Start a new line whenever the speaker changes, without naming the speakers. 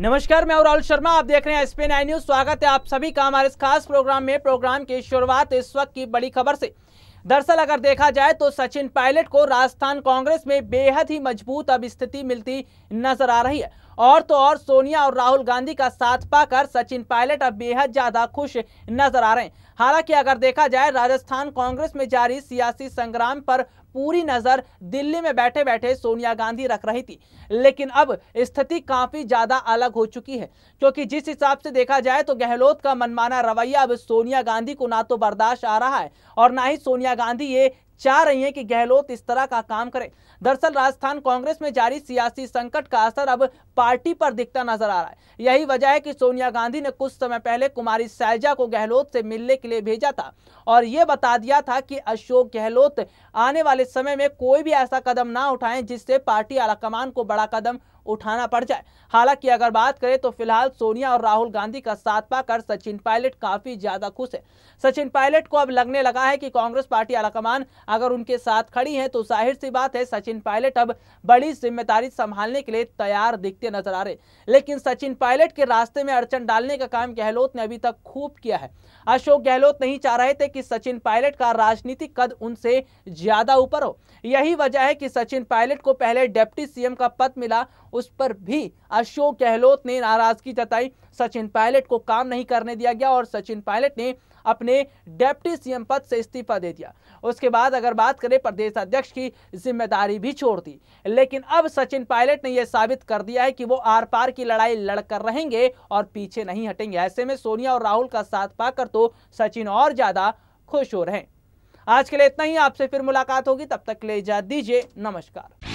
नमस्कार मैं राहुल शर्मा आप देख रहे हैं एसपी नाइन न्यूज स्वागत है आप सभी का हमारे इस खास प्रोग्राम में प्रोग्राम की शुरुआत इस वक्त की बड़ी खबर से दरअसल अगर देखा जाए तो सचिन पायलट को राजस्थान कांग्रेस में बेहद ही मजबूत अब स्थिति मिलती नजर आ रही है और तो और सोनिया और राहुल गांधी का साथ पाकर सचिन पायलट अब बेहद ज्यादा खुश नजर आ रहे हैं हालांकि अगर देखा जाए राजस्थान कांग्रेस में जारी सियासी संग्राम पर पूरी नजर दिल्ली में बैठे बैठे सोनिया गांधी रख रही थी लेकिन अब स्थिति काफी ज्यादा अलग हो चुकी है क्योंकि जिस हिसाब से देखा जाए तो गहलोत का मनमाना रवैया अब सोनिया गांधी को ना तो बर्दाश्त आ रहा है और ना ही सोनिया गांधी ये चाह रही हैं कि गहलोत इस तरह का काम करे दरअसल राजस्थान कांग्रेस में जारी सियासी संकट का असर अब पार्टी पर दिखता नजर आ रहा है यही वजह है कि सोनिया गांधी ने कुछ समय पहले कुमारी सैजा को गहलोत से मिलने के लिए भेजा था और ये बता दिया था कि अशोक गहलोत आने वाले समय में कोई भी ऐसा कदम ना उठाएं जिससे पार्टी आलाकमान को बड़ा कदम उठाना पड़ जाए हालांकि अगर बात करें तो फिलहाल सोनिया और राहुल गांधी का साथ पाकर सचिन पायलट काफी ज्यादा खुश है सचिन पायलट को अब लगने लगा है कि कांग्रेस पार्टी आलाकमान अगर उनके साथ खड़ी है तो जाहिर सी बात है सचिन पायलट अब बड़ी जिम्मेदारी संभालने के लिए तैयार दिखते नजर आ रहे लेकिन सचिन पायलट के रास्ते में अड़चन डालने का काम गहलोत ने अभी तक खूब किया है अशोक गहलोत नहीं चाह रहे थे कि सचिन पायलट का राजनीतिक कद उनसे ज्यादा ऊपर हो यही वजह है कि सचिन पायलट को पहले डेप्टी सीएम का पद मिला उस पर भी अशोक गहलोत ने नाराजगी जताई सचिन पायलट को काम नहीं करने दिया गया और सचिन पायलट ने अपने डेप्टी सीएम पद से इस्तीफा दे दिया उसके बाद अगर बात करें प्रदेश अध्यक्ष की जिम्मेदारी भी छोड़ दी लेकिन अब सचिन पायलट ने यह साबित कर दिया है कि वो आर पार की लड़ाई लड़कर रहेंगे और पीछे नहीं हटेंगे ऐसे में सोनिया और राहुल का साथ पाकर तो सचिन और ज्यादा खुश हो रहे हैं आज के लिए इतना ही आपसे फिर मुलाकात होगी तब तक ले जा दीजिए नमस्कार